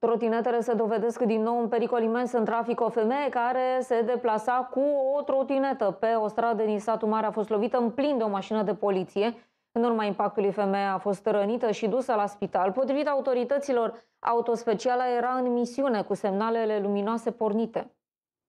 Trotinetele se dovedesc din nou un pericol imens în trafic. O femeie care se deplasa cu o trotinetă pe o stradă din satul mare a fost lovită în plin de o mașină de poliție. În urma impactului, femeia a fost rănită și dusă la spital. Potrivit autorităților, autospeciala era în misiune cu semnalele luminoase pornite.